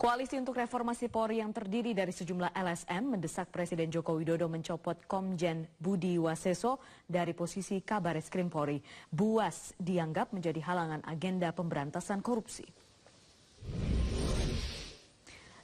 Koalisi untuk reformasi Polri yang terdiri dari sejumlah LSM mendesak Presiden Joko Widodo mencopot Komjen Budi Waseso dari posisi Kabareskrim eskrim Polri. Buas dianggap menjadi halangan agenda pemberantasan korupsi.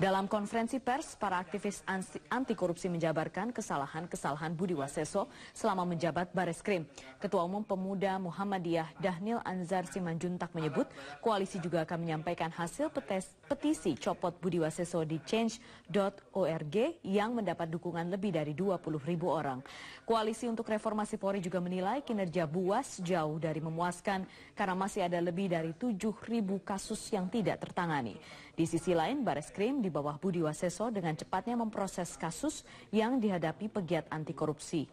Dalam konferensi pers, para aktivis anti korupsi menjabarkan kesalahan-kesalahan Budi Waseso selama menjabat Baris Krim. Ketua Umum Pemuda Muhammadiyah Dahnil Anzar Simanjuntak menyebut, koalisi juga akan menyampaikan hasil petes, petisi copot Budi Waseso di change.org yang mendapat dukungan lebih dari 20 ribu orang. Koalisi untuk Reformasi Polri juga menilai kinerja Buas jauh dari memuaskan karena masih ada lebih dari 7 ribu kasus yang tidak tertangani. Di sisi lain, Baris Krim di bawah Budi Waseso dengan cepatnya memproses kasus yang dihadapi pegiat anti korupsi.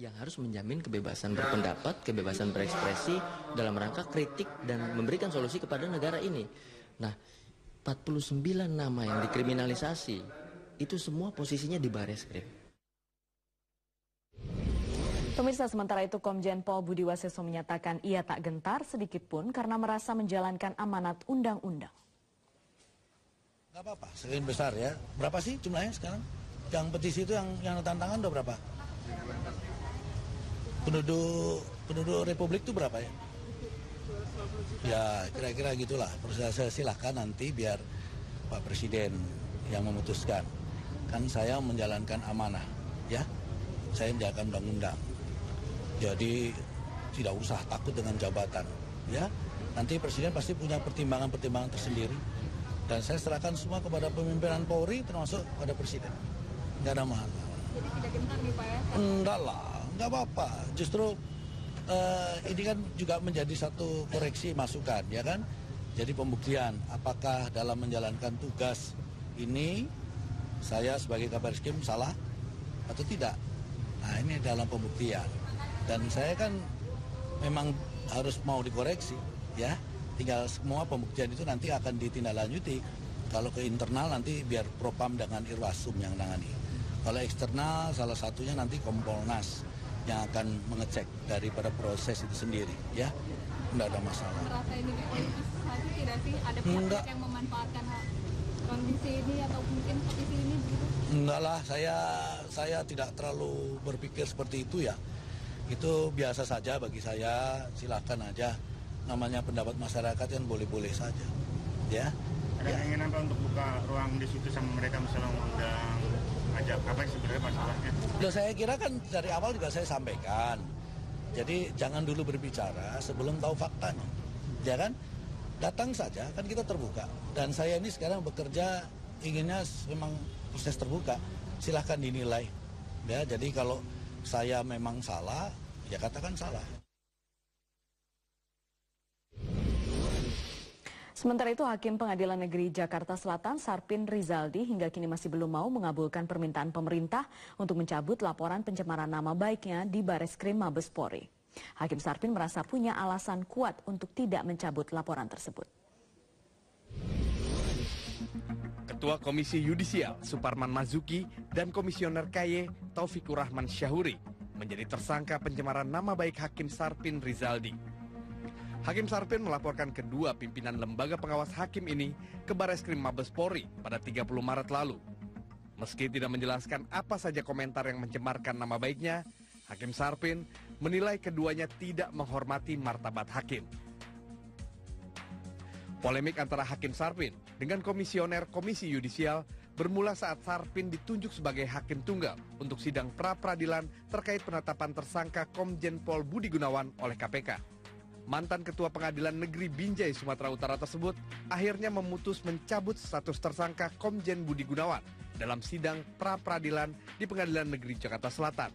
yang harus menjamin kebebasan berpendapat, kebebasan berekspresi dalam rangka kritik dan memberikan solusi kepada negara ini. Nah, 49 nama yang dikriminalisasi itu semua posisinya di baris krim. Pemirsa sementara itu Komjen Pol Budi Waseso menyatakan ia tak gentar sedikit pun karena merasa menjalankan amanat undang-undang. Gak apa-apa, sekian besar ya. Berapa sih jumlahnya sekarang? Yang petisi itu yang yang tantangan udah berapa? Penduduk penduduk Republik itu berapa ya? Ya kira-kira gitulah. Proses silahkan nanti biar Pak Presiden yang memutuskan. Kan saya menjalankan amanah, ya. Saya menjalankan undang-undang. Jadi tidak usah takut dengan jabatan, ya. Nanti Presiden pasti punya pertimbangan-pertimbangan tersendiri. Dan saya serahkan semua kepada pemimpinan Polri termasuk kepada Presiden. Gak ada masalah. Jadi tidak gentar nih Pak ya? Enggak lah, enggak apa-apa. Justru eh, ini kan juga menjadi satu koreksi masukan, ya kan? Jadi pembuktian apakah dalam menjalankan tugas ini saya sebagai kabar skim salah atau tidak. Nah ini dalam pembuktian dan saya kan memang harus mau dikoreksi ya tinggal semua pembuktian itu nanti akan ditindaklanjuti kalau ke internal nanti biar propam dengan irwasum yang nangani kalau eksternal salah satunya nanti kompolnas yang akan mengecek daripada proses itu sendiri ya Tidak ada masalah merasa ini tidak sih ada pihak yang memanfaatkan kondisi ini atau mungkin petisi ini enggak lah saya saya tidak terlalu berpikir seperti itu ya itu biasa saja bagi saya silakan aja namanya pendapat masyarakat yang boleh-boleh saja ya ada ya. ingin apa untuk buka ruang di situ sama mereka misalnya mengundang ajak apa sebenarnya masalahnya Loh, saya kira kan dari awal juga saya sampaikan jadi jangan dulu berbicara sebelum tahu fakta, ya kan datang saja kan kita terbuka dan saya ini sekarang bekerja inginnya memang proses terbuka silahkan dinilai ya jadi kalau saya memang salah ya katakan salah. Sementara itu, Hakim Pengadilan Negeri Jakarta Selatan Sarpin Rizaldi hingga kini masih belum mau mengabulkan permintaan pemerintah untuk mencabut laporan pencemaran nama baiknya di Baris Krim Mabes Polri. Hakim Sarpin merasa punya alasan kuat untuk tidak mencabut laporan tersebut. Ketua Komisi Yudisial Suparman Mazuki dan Komisioner KY Taufikur Rahman Syahuri menjadi tersangka pencemaran nama baik Hakim Sarpin Rizaldi. Hakim Sarpin melaporkan kedua pimpinan lembaga pengawas hakim ini ke Baris Krim Mabes Polri pada 30 Maret lalu. Meski tidak menjelaskan apa saja komentar yang mencemarkan nama baiknya, Hakim Sarpin menilai keduanya tidak menghormati martabat hakim. Polemik antara Hakim Sarpin dengan komisioner Komisi Yudisial bermula saat Sarpin ditunjuk sebagai hakim tunggal untuk sidang pra-peradilan terkait penetapan tersangka Komjen Pol Budi Gunawan oleh KPK. Mantan Ketua Pengadilan Negeri Binjai Sumatera Utara tersebut akhirnya memutus mencabut status tersangka Komjen Budi Gunawan dalam sidang pra-peradilan di Pengadilan Negeri Jakarta Selatan.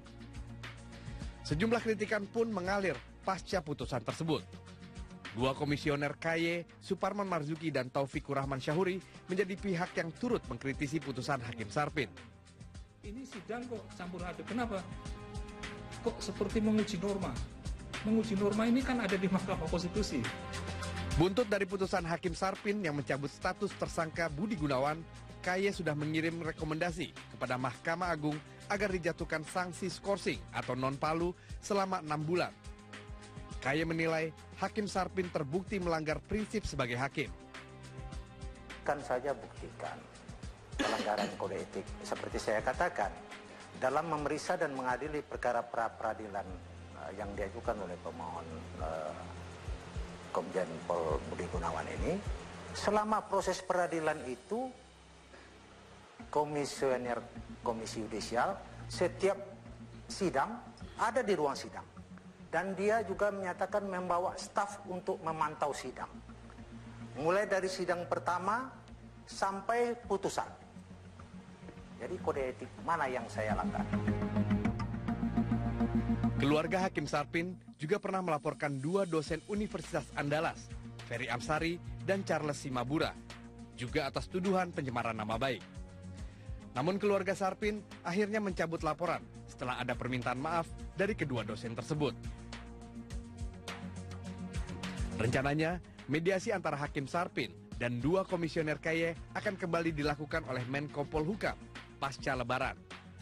Sejumlah kritikan pun mengalir pasca putusan tersebut. Dua komisioner KY, Suparman Marzuki dan Taufik Kurahman Syahuri menjadi pihak yang turut mengkritisi putusan Hakim Sarpin. Ini sidang kok campur aduk. Kenapa? Kok seperti menguji norma? Menguji norma ini kan ada di Mahkamah Konstitusi. Buntut dari putusan Hakim Sarpin yang mencabut status tersangka Budi Gunawan, KY sudah mengirim rekomendasi kepada Mahkamah Agung agar dijatuhkan sanksi skorsing atau non-palu selama enam bulan Kaye menilai Hakim Sarpin terbukti melanggar prinsip sebagai hakim. Kan saja buktikan pelanggaran kode etik. Seperti saya katakan, dalam memeriksa dan mengadili perkara pra peradilan eh, yang diajukan oleh pemohon eh, Komjen Pol Budi Gunawan ini, selama proses peradilan itu komisioner komisi yudisial setiap sidang ada di ruang sidang dan dia juga menyatakan membawa staf untuk memantau sidang. Mulai dari sidang pertama sampai putusan. Jadi kode etik mana yang saya langgar? Keluarga Hakim Sarpin juga pernah melaporkan dua dosen Universitas Andalas, Ferry Amsari dan Charles Simabura, juga atas tuduhan pencemaran nama baik. Namun keluarga Sarpin akhirnya mencabut laporan setelah ada permintaan maaf dari kedua dosen tersebut. Rencananya, mediasi antara Hakim Sarpin dan dua komisioner KY akan kembali dilakukan oleh Menko Polhukam pasca Lebaran.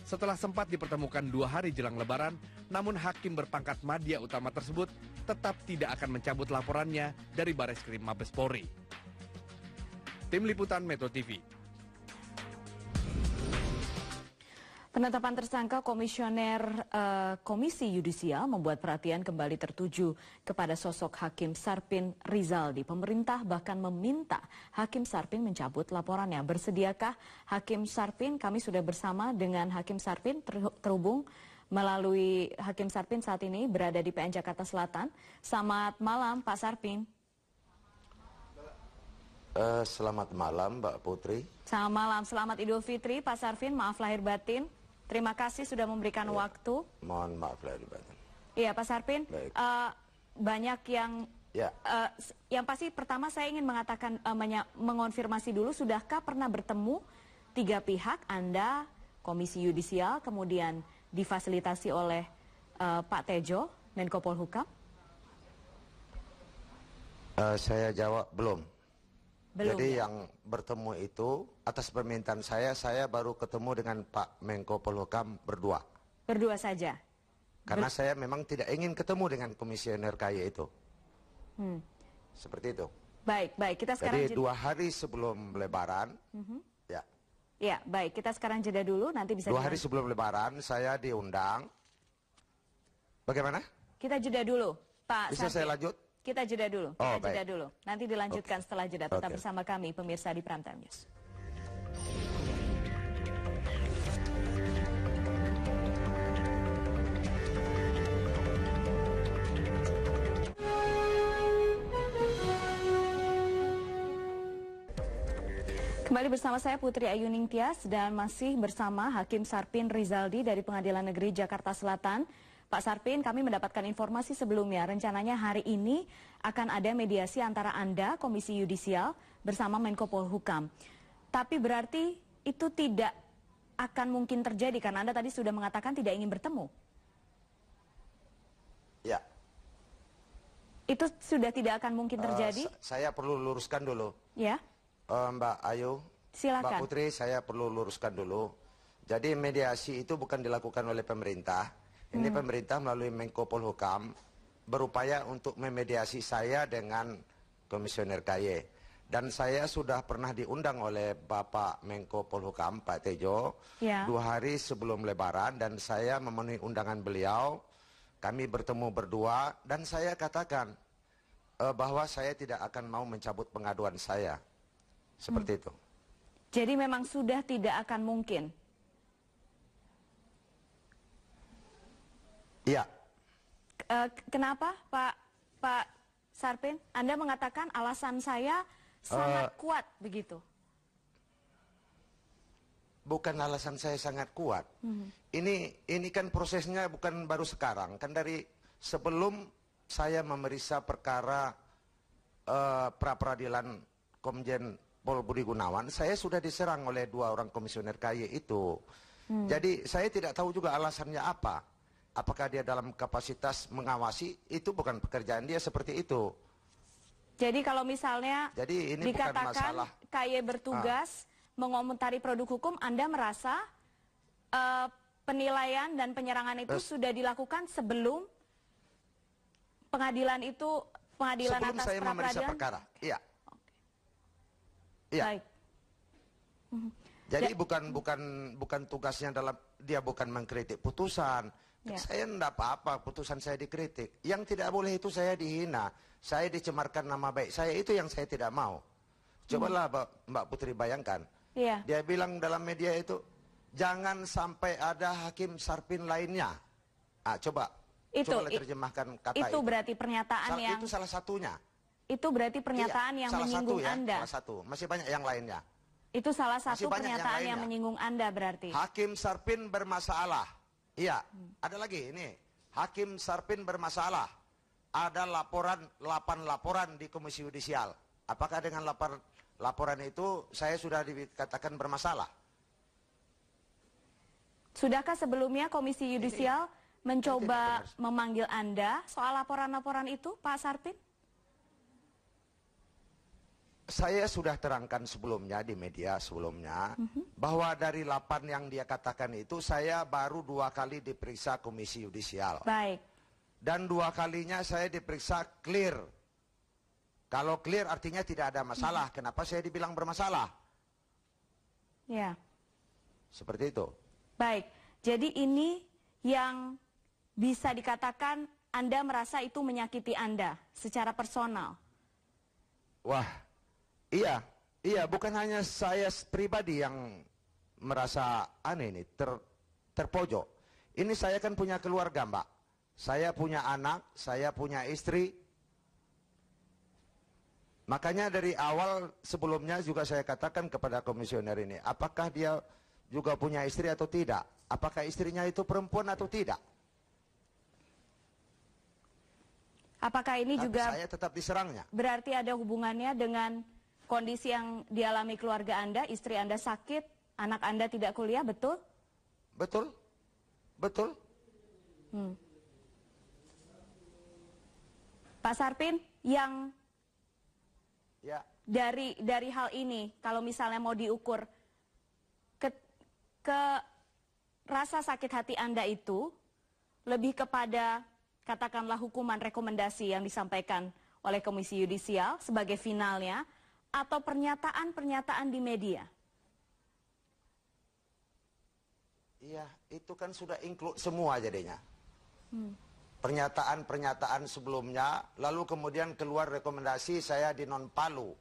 Setelah sempat dipertemukan dua hari jelang Lebaran, namun hakim berpangkat madya utama tersebut tetap tidak akan mencabut laporannya dari Baris Krim Mabes Polri. Tim Liputan Metro TV Penetapan tersangka komisioner uh, Komisi Yudisial membuat perhatian kembali tertuju kepada sosok Hakim Sarpin Rizaldi. Pemerintah bahkan meminta Hakim Sarpin mencabut laporannya. Bersediakah Hakim Sarpin? Kami sudah bersama dengan Hakim Sarpin ter terhubung melalui Hakim Sarpin saat ini berada di PN Jakarta Selatan. Selamat malam Pak Sarpin. Uh, selamat malam Mbak Putri. Selamat malam, selamat Idul Fitri Pak Sarpin, maaf lahir batin. Terima kasih sudah memberikan ya. waktu. Mohon maaf lahir batin. Iya, Pak Sarpin. Baik. Uh, banyak yang Ya. Uh, yang pasti pertama saya ingin mengatakan uh, mengonfirmasi dulu sudahkah pernah bertemu tiga pihak Anda, Komisi Yudisial, kemudian difasilitasi oleh uh, Pak Tejo, Menko Polhukam? Uh, saya jawab belum. Belum, Jadi ya? yang bertemu itu atas permintaan saya, saya baru ketemu dengan Pak Menko Polhukam berdua. Berdua saja? Karena Ber saya memang tidak ingin ketemu dengan komisioner KAI itu. Hmm. Seperti itu. Baik, baik. Kita sekarang Jadi dua hari sebelum Lebaran, mm -hmm. ya. Ya, baik. Kita sekarang jeda dulu, nanti bisa. Dua hari hari sebelum Lebaran, saya diundang. Bagaimana? Kita jeda dulu, Pak. Bisa saya lanjut? Kita jeda dulu. Kita oh, jeda baik. dulu. Nanti dilanjutkan okay. setelah jeda. Tetap okay. bersama kami pemirsa di Primetime News. Kembali bersama saya Putri Ayu Ningtyas dan masih bersama Hakim Sarpin Rizaldi dari Pengadilan Negeri Jakarta Selatan. Pak Sarpin, kami mendapatkan informasi sebelumnya, rencananya hari ini akan ada mediasi antara Anda, Komisi Yudisial, bersama Menko Polhukam. Tapi berarti itu tidak akan mungkin terjadi, karena Anda tadi sudah mengatakan tidak ingin bertemu. Ya. Itu sudah tidak akan mungkin eh, terjadi? Uh, saya perlu luruskan dulu. Ya. Uh, Mbak Ayu, Silakan. Mbak Putri, saya perlu luruskan dulu. Jadi mediasi itu bukan dilakukan oleh pemerintah ini hmm. pemerintah melalui Menko Polhukam berupaya untuk memediasi saya dengan Komisioner KY. Dan saya sudah pernah diundang oleh Bapak Menko Polhukam, Pak Tejo, ya. dua hari sebelum Lebaran dan saya memenuhi undangan beliau. Kami bertemu berdua dan saya katakan uh, bahwa saya tidak akan mau mencabut pengaduan saya. Seperti hmm. itu. Jadi memang sudah tidak akan mungkin Iya. Uh, kenapa Pak Pak Sarpin? Anda mengatakan alasan saya sangat uh, kuat begitu. Bukan alasan saya sangat kuat. Mm -hmm. Ini ini kan prosesnya bukan baru sekarang, kan dari sebelum saya memeriksa perkara uh, pra peradilan Komjen Pol Budi Gunawan, saya sudah diserang oleh dua orang komisioner KY itu. Hmm. Jadi saya tidak tahu juga alasannya apa apakah dia dalam kapasitas mengawasi itu bukan pekerjaan dia seperti itu. Jadi kalau misalnya Jadi ini dikatakan bukan masalah. bertugas ah. mengomentari produk hukum, Anda merasa uh, penilaian dan penyerangan itu Terus. sudah dilakukan sebelum pengadilan itu pengadilan sebelum atas saya memeriksa perkara. Iya. Iya. Baik. Jadi mhm. bukan bukan bukan tugasnya dalam dia bukan mengkritik putusan, Ya. Saya tidak apa-apa, putusan saya dikritik. Yang tidak boleh itu saya dihina, saya dicemarkan nama baik saya itu yang saya tidak mau. Cobalah hmm. Mbak Putri bayangkan. Ya. Dia bilang dalam media itu jangan sampai ada hakim sarpin lainnya. Ah, coba. Itu coba terjemahkan kata itu. Itu berarti pernyataan Sal yang itu salah satunya. Itu berarti pernyataan iya, yang menyinggung ya, Anda. Salah satu. Masih banyak yang lainnya. Itu salah satu pernyataan yang, yang menyinggung Anda berarti. Hakim sarpin bermasalah. Iya, ada lagi ini. Hakim Sarpin bermasalah. Ada laporan 8 laporan di Komisi Yudisial. Apakah dengan lapor laporan itu saya sudah dikatakan bermasalah? Sudahkah sebelumnya Komisi Yudisial ini, mencoba memanggil Anda soal laporan-laporan itu, Pak Sarpin? saya sudah terangkan sebelumnya di media sebelumnya mm -hmm. bahwa dari 8 yang dia katakan itu saya baru dua kali diperiksa komisi yudisial. Baik. Dan dua kalinya saya diperiksa clear. Kalau clear artinya tidak ada masalah. Mm -hmm. Kenapa saya dibilang bermasalah? Ya. Seperti itu. Baik. Jadi ini yang bisa dikatakan Anda merasa itu menyakiti Anda secara personal. Wah, Iya, iya bukan hanya saya pribadi yang merasa aneh ini ter, terpojok. Ini saya kan punya keluarga mbak, saya punya anak, saya punya istri. Makanya dari awal sebelumnya juga saya katakan kepada komisioner ini, apakah dia juga punya istri atau tidak? Apakah istrinya itu perempuan atau tidak? Apakah ini Tapi juga saya tetap diserangnya? Berarti ada hubungannya dengan kondisi yang dialami keluarga Anda, istri Anda sakit, anak Anda tidak kuliah, betul? Betul. Betul. Hmm. Pak Sarpin, yang ya. dari dari hal ini, kalau misalnya mau diukur ke, ke rasa sakit hati Anda itu lebih kepada katakanlah hukuman rekomendasi yang disampaikan oleh Komisi Yudisial sebagai finalnya atau pernyataan-pernyataan di media? Iya, itu kan sudah include semua jadinya. Hmm. Pernyataan-pernyataan hmm. sebelumnya, lalu kemudian keluar rekomendasi saya di non palu.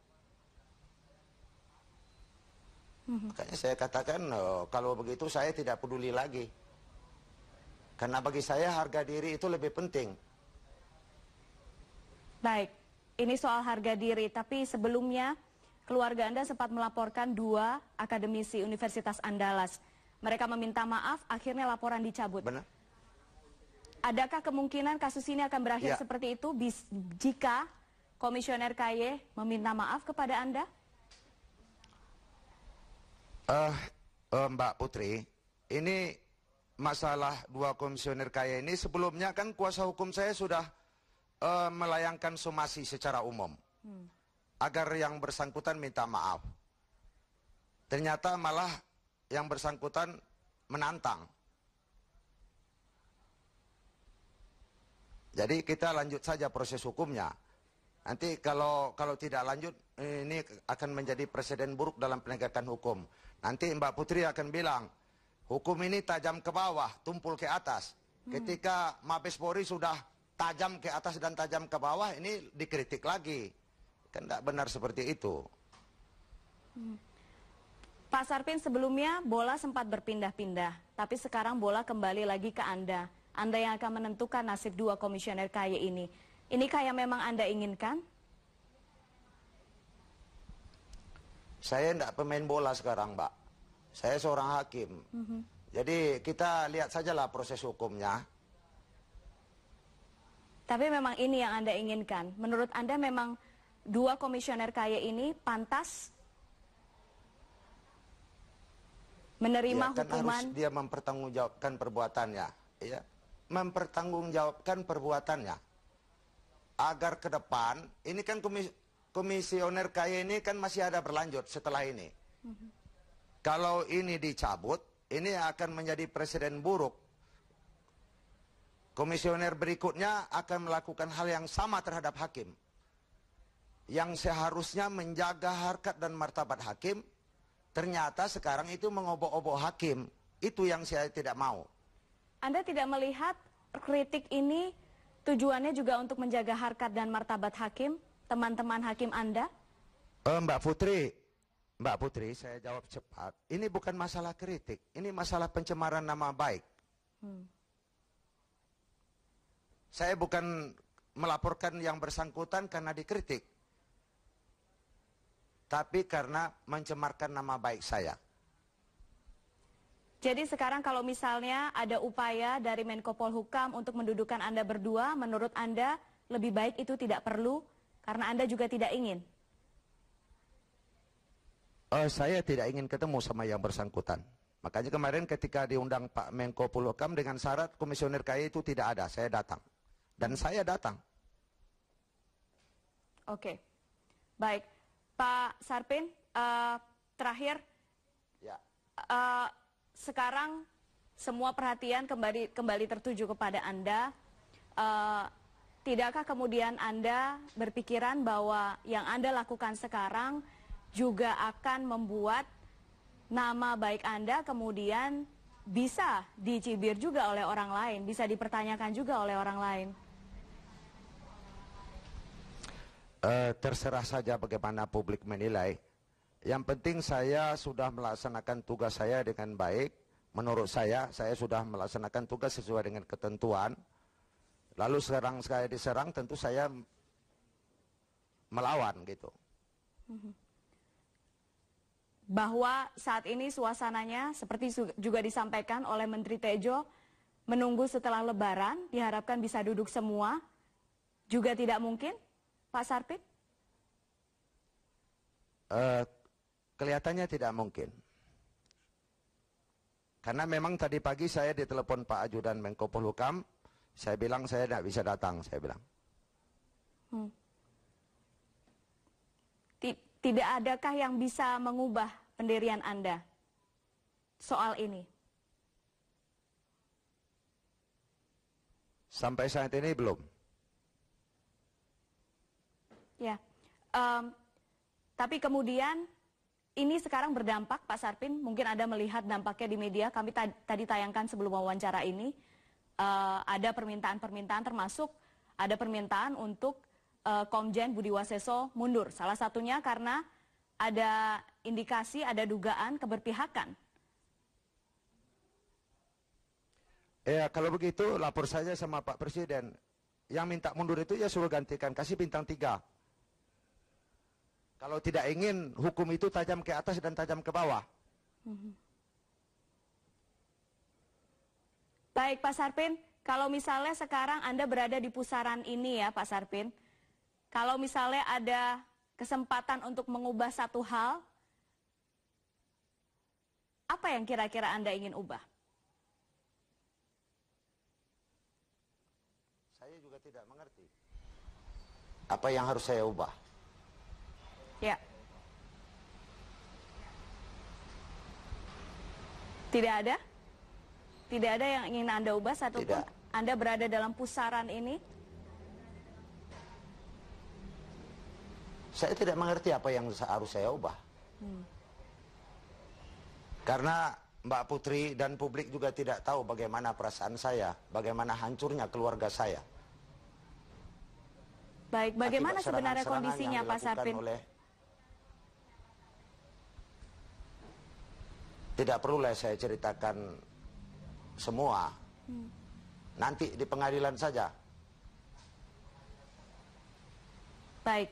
Hmm. Makanya saya katakan eh, kalau begitu saya tidak peduli lagi. Karena bagi saya harga diri itu lebih penting. Baik. Ini soal harga diri, tapi sebelumnya keluarga Anda sempat melaporkan dua akademisi Universitas Andalas. Mereka meminta maaf, akhirnya laporan dicabut. Benar. Adakah kemungkinan kasus ini akan berakhir ya. seperti itu bis, jika Komisioner KY meminta maaf kepada Anda? Uh, uh, Mbak Putri, ini masalah dua komisioner KY ini sebelumnya kan kuasa hukum saya sudah uh, melayangkan somasi secara umum hmm. agar yang bersangkutan minta maaf. Ternyata malah yang bersangkutan menantang. Jadi kita lanjut saja proses hukumnya. Nanti kalau kalau tidak lanjut ini akan menjadi presiden buruk dalam penegakan hukum. Nanti Mbak Putri akan bilang hukum ini tajam ke bawah, tumpul ke atas. Hmm. Ketika Mabes Polri sudah tajam ke atas dan tajam ke bawah ini dikritik lagi. Kan tidak benar seperti itu. Hmm. Pak Sarpin sebelumnya bola sempat berpindah-pindah, tapi sekarang bola kembali lagi ke Anda. Anda yang akan menentukan nasib dua komisioner kaya ini. Ini kaya memang Anda inginkan? Saya tidak pemain bola sekarang, Mbak. Saya seorang hakim. Mm -hmm. Jadi kita lihat sajalah proses hukumnya. Tapi memang ini yang Anda inginkan. Menurut Anda memang dua komisioner kaya ini pantas menerima ya, kan hukuman? Harus dia mempertanggungjawabkan perbuatannya, ya. Mempertanggungjawabkan perbuatannya. Agar ke depan, ini kan komis komisioner kaya ini kan masih ada berlanjut setelah ini. Mm -hmm. Kalau ini dicabut, ini akan menjadi presiden buruk komisioner berikutnya akan melakukan hal yang sama terhadap hakim. Yang seharusnya menjaga harkat dan martabat hakim, ternyata sekarang itu mengobok-obok hakim. Itu yang saya tidak mau. Anda tidak melihat kritik ini tujuannya juga untuk menjaga harkat dan martabat hakim, teman-teman hakim Anda? Eh, Mbak Putri, Mbak Putri, saya jawab cepat. Ini bukan masalah kritik, ini masalah pencemaran nama baik. Hmm. Saya bukan melaporkan yang bersangkutan karena dikritik. Tapi karena mencemarkan nama baik saya. Jadi sekarang kalau misalnya ada upaya dari Menko Polhukam untuk mendudukan Anda berdua, menurut Anda lebih baik itu tidak perlu karena Anda juga tidak ingin? Uh, saya tidak ingin ketemu sama yang bersangkutan. Makanya kemarin ketika diundang Pak Menko Polhukam dengan syarat komisioner KI itu tidak ada, saya datang. Dan saya datang. Oke, baik. Pak Sarpin, uh, terakhir. Ya. Uh, sekarang semua perhatian kembali kembali tertuju kepada Anda. Uh, tidakkah kemudian Anda berpikiran bahwa yang Anda lakukan sekarang juga akan membuat nama baik Anda kemudian bisa dicibir juga oleh orang lain, bisa dipertanyakan juga oleh orang lain? eh, terserah saja bagaimana publik menilai. Yang penting saya sudah melaksanakan tugas saya dengan baik. Menurut saya, saya sudah melaksanakan tugas sesuai dengan ketentuan. Lalu serang saya diserang, tentu saya melawan gitu. Mm-hmm. Bahwa saat ini suasananya seperti juga disampaikan oleh Menteri Tejo, menunggu setelah lebaran diharapkan bisa duduk semua, juga tidak mungkin? Pak Sarpit? Uh, eh, kelihatannya tidak mungkin. Karena memang tadi pagi saya ditelepon Pak Ajudan Menko Polhukam, saya bilang saya tidak bisa datang, saya bilang. Hmm. Tidak adakah yang bisa mengubah pendirian Anda soal ini? Sampai saat ini belum. Ya, um, tapi kemudian ini sekarang berdampak Pak Sarpin, mungkin Anda melihat dampaknya di media, kami tadi tayangkan sebelum wawancara ini, uh, ada permintaan-permintaan termasuk ada permintaan untuk uh, Komjen Budi Waseso mundur. Salah satunya karena ada indikasi, ada dugaan keberpihakan. Ya, kalau begitu lapor saja sama Pak Presiden. Yang minta mundur itu ya suruh gantikan, kasih bintang tiga. Kalau tidak ingin hukum itu tajam ke atas dan tajam ke bawah. Mhm. Baik Pak Sarpin, kalau misalnya sekarang Anda berada di pusaran ini ya Pak Sarpin. Kalau misalnya ada kesempatan untuk mengubah satu hal, apa yang kira-kira Anda ingin ubah? Saya juga tidak mengerti. Apa yang harus saya ubah? Tidak ada? Tidak ada yang ingin Anda ubah satu Tidak. Anda berada dalam pusaran ini? Saya tidak mengerti apa yang harus saya ubah. Hmm. Karena Mbak Putri dan publik juga tidak tahu bagaimana perasaan saya, bagaimana hancurnya keluarga saya. Baik, bagaimana sebenarnya kondisinya Pak Sarpin? oleh Tidak perlu lah saya ceritakan semua. Hmm. Nanti di pengadilan saja. Baik.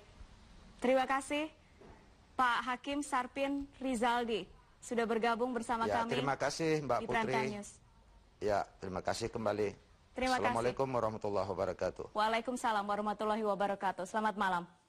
Terima kasih Pak Hakim Sarpin Rizaldi sudah bergabung bersama ya, kami. Terima kasih Mbak di Putri. News. Ya, terima kasih kembali. Terima Assalamualaikum kasih. warahmatullahi wabarakatuh. Waalaikumsalam warahmatullahi wabarakatuh. Selamat malam.